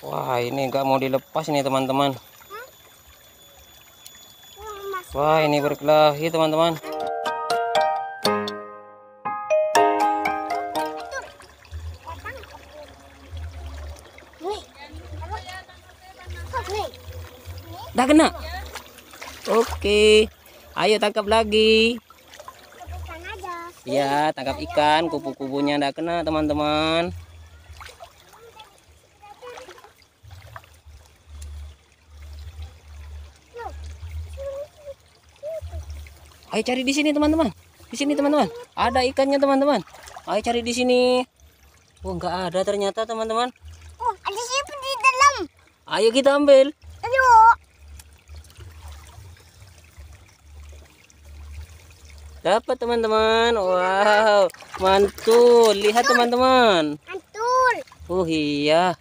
Wah, ini gak mau dilepas nih teman-teman. Wah, ini berkelahi teman-teman. Dah kena. Oke. Ayo tangkap lagi. Ya, tangkap ikan, kupu-kupunya dah kena, teman-teman. Ayo cari di sini teman-teman. Di sini teman-teman. Ada ikannya teman-teman. Ayo cari di sini. Oh nggak ada ternyata teman-teman. Oh ada siapa di dalam? Ayo kita ambil. Ayo. Dapat teman-teman. Wow mantul. Lihat teman-teman. Mantul. Oh iya.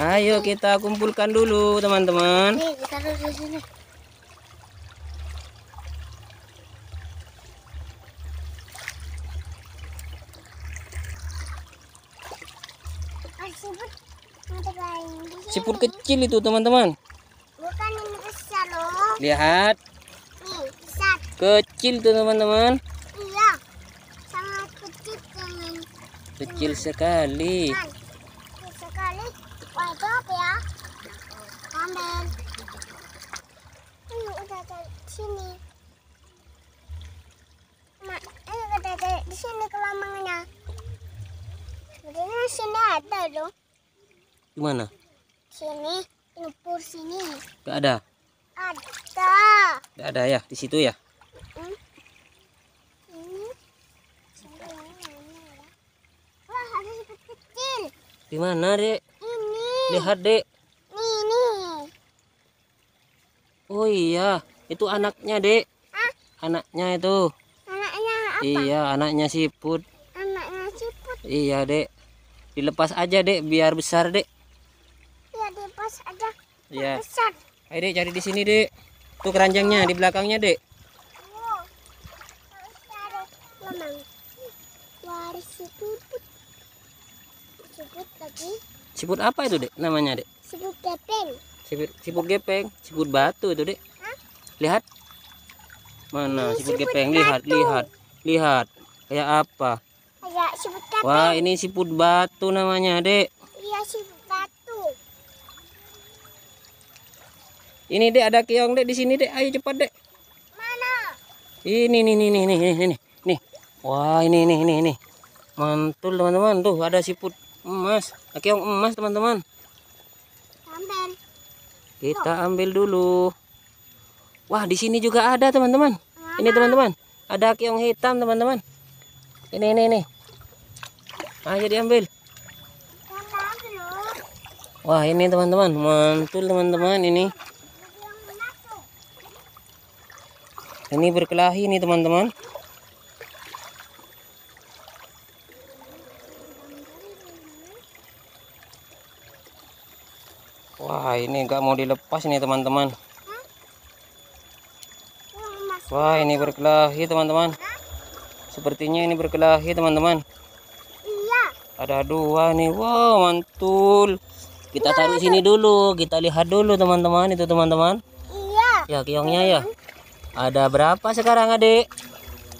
Ayo kita kumpulkan dulu teman-teman. Nih, kita taruh di sini. siput. kecil itu teman-teman. Bukan ini besar loh. Lihat. Nih, besar. Kecil tuh teman-teman. Iya. Sangat kecil teman. Kecil sekali. Kecil sekali. Wah, apa ya? Ambil. Ini udah ada di sini. Mak, ini udah ada di sini kelamangnya. Gurunya sini ada dong. Di mana? Sini, lumpur sini. Enggak ada. Ada. Enggak ada ya, di situ ya? Hmm. Ini. Wah, kecil. Di mana, Dek? Ini. Lihat, Dek. Ini. Oh iya, itu anaknya, Dek. Ah? Anaknya itu. Anaknya apa? Iya, anaknya siput. Anaknya siput. Iya, Dek dilepas aja dek biar besar dek ya dilepas aja ya besar ayo dek cari di sini dek tuh keranjangnya di belakangnya dek Siput lagi. Siput apa itu, Dek? Namanya, Dek? Siput gepeng. Siput siput gepeng, siput batu itu, Dek. Hah? Lihat. Mana siput, gepeng? Batu. Lihat, lihat. Lihat. Kayak apa? Iya, siput Wah, ini siput batu namanya, Dek. Iya, siput batu. Ini, Dek, ada keong, Dek, di sini, Dek. Ayo cepat, Dek. Mana? Ini, ini ini ini ini ini. nih. Wah, ini, ini ini ini. Mantul, teman-teman. Tuh, ada siput emas. Keong emas, teman-teman. Ambil. Kita ambil dulu. Wah, di sini juga ada, teman-teman. Ini, teman-teman. Ada keong hitam, teman-teman. Ini, ini, ini aja ah, diambil wah ini teman-teman mantul teman-teman ini ini berkelahi nih teman-teman Wah ini gak mau dilepas nih teman-teman. Wah ini berkelahi teman-teman. Sepertinya ini berkelahi teman-teman ada dua nih wow mantul kita taruh sini dulu kita lihat dulu teman-teman itu teman-teman iya ya keongnya ya ada berapa sekarang adik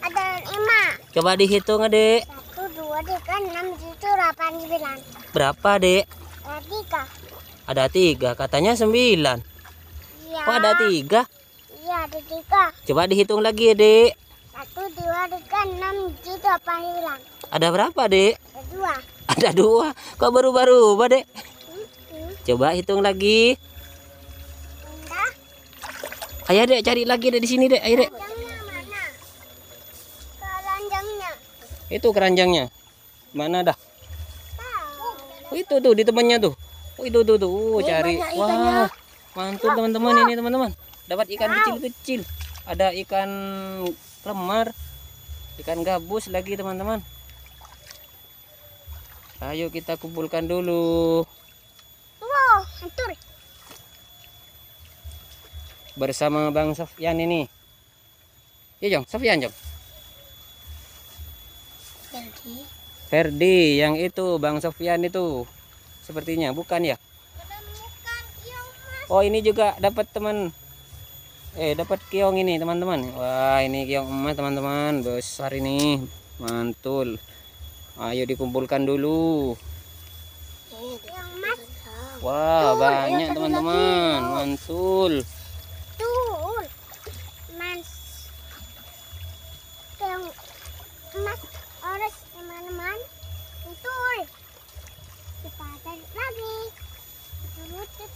ada lima coba dihitung adik satu dua tiga kan enam tujuh delapan sembilan berapa adik ada tiga ada tiga katanya sembilan iya kok ada tiga iya ada tiga coba dihitung lagi adik satu dua tiga kan enam tujuh delapan sembilan ada berapa, Dek? Ada dua. Ada dua. Kok baru-baru, Dek? Coba hitung lagi. Ayo, Dek, cari lagi Dek di sini, Dek. Ayo, Dek. Keranjangnya. Itu keranjangnya. Mana dah? Oh, itu tuh di temannya tuh. Oh, itu tuh tuh. Oh, cari. Wah. Mantul teman-teman ini, teman-teman. Dapat ikan kecil-kecil. Ada ikan lemar, ikan gabus lagi, teman-teman. Ayo kita kumpulkan dulu. Wow, Bersama Bang Sofyan ini. Iya, Jong. Sofyan, Jong. Ferdi. Ferdi, yang itu Bang Sofyan itu. Sepertinya, bukan ya? Oh, ini juga dapat teman. Eh, dapat kiong ini, teman-teman. Wah, ini kiong emas, teman-teman. Besar ini. Mantul. Ayo dikumpulkan dulu. Wah, wow, iya, banyak teman-teman. Mantul. Tul. mas. Yang mas harus teman-teman. Betul. Kita tarik lagi. Lutut.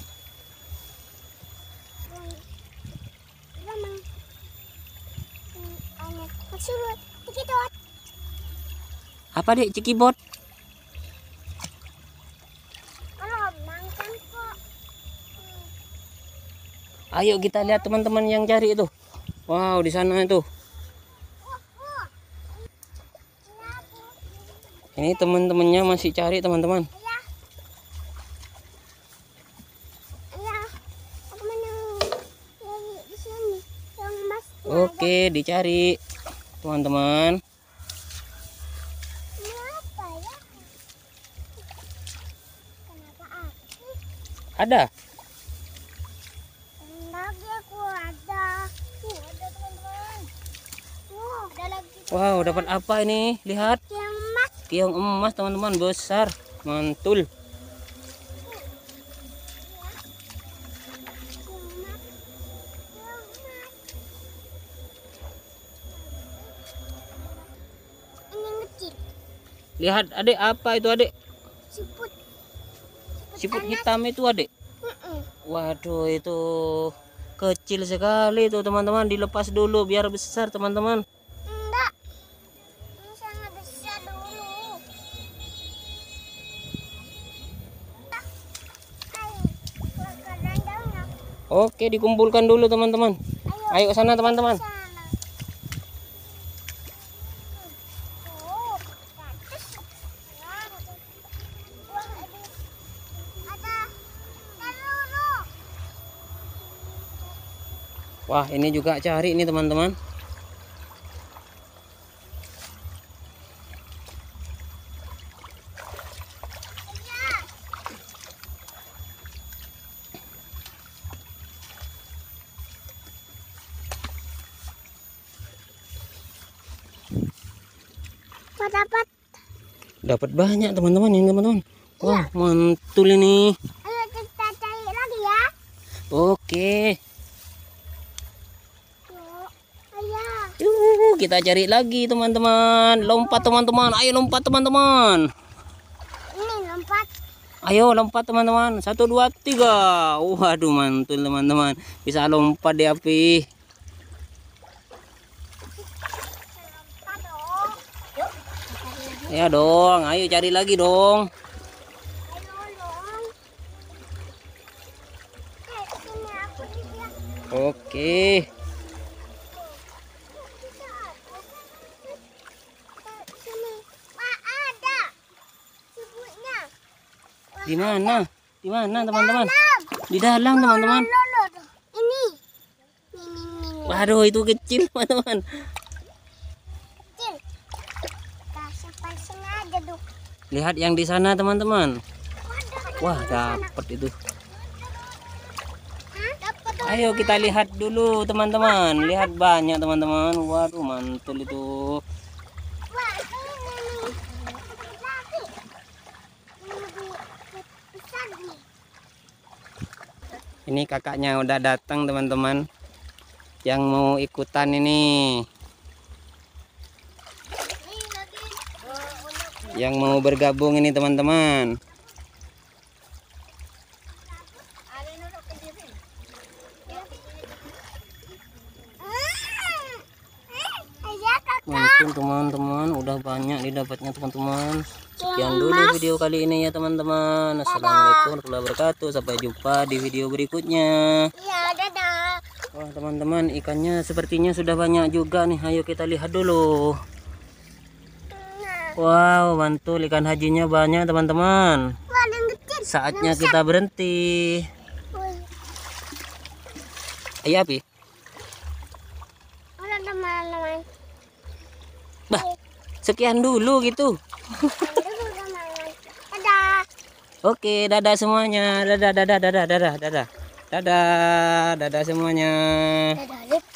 Ramang. Anak kecil. Dikit apa dek ciki bot? Ayo kita lihat teman-teman yang cari itu. Wow, di sana itu. Ini teman-temannya masih cari teman-teman. Oke, dicari teman-teman. Ada. Wow, dapat apa ini? Lihat. Tiang emas. teman-teman, besar. Mantul. Lihat, Adik, apa itu, Adik? Siput. Siput hitam itu, Adik waduh itu kecil sekali tuh teman-teman dilepas dulu biar besar teman-teman enggak ini sangat besar dulu ya. Oke dikumpulkan dulu teman-teman ayo. ayo sana teman-teman Wah ini juga cari nih teman-teman dapat dapat banyak teman-teman ini teman-teman wah iya. mantul ini ayo kita cari lagi ya oke kita cari lagi teman-teman. Lompat teman-teman. Ayo lompat teman-teman. Ini lompat. Ayo lompat teman-teman. Satu dua tiga. Waduh mantul teman-teman. Bisa lompat di api. Ya dong, ayo cari lagi dong. Eh, Oke. Okay. Di mana? Di mana teman-teman? Di dalam teman-teman. Ini. Waduh itu kecil teman-teman. Nah, lihat yang di sana teman-teman. Wah dapat itu. Ayo kita lihat dulu teman-teman. Lihat banyak teman-teman. Waduh mantul itu. ini kakaknya udah datang teman-teman yang mau ikutan ini yang mau bergabung ini teman-teman mungkin ah, eh, eh, iya, teman-teman udah banyak didapatnya kali ini ya teman-teman Assalamualaikum warahmatullahi wabarakatuh sampai jumpa di video berikutnya iya, wah teman-teman ikannya sepertinya sudah banyak juga nih ayo kita lihat dulu wow mantul ikan hajinya banyak teman-teman saatnya kita berhenti ayo api Bah, sekian dulu gitu. Oke, dadah semuanya. Dadah, dadah, dadah, dadah, dadah. Dadah, dadah semuanya. Dadah.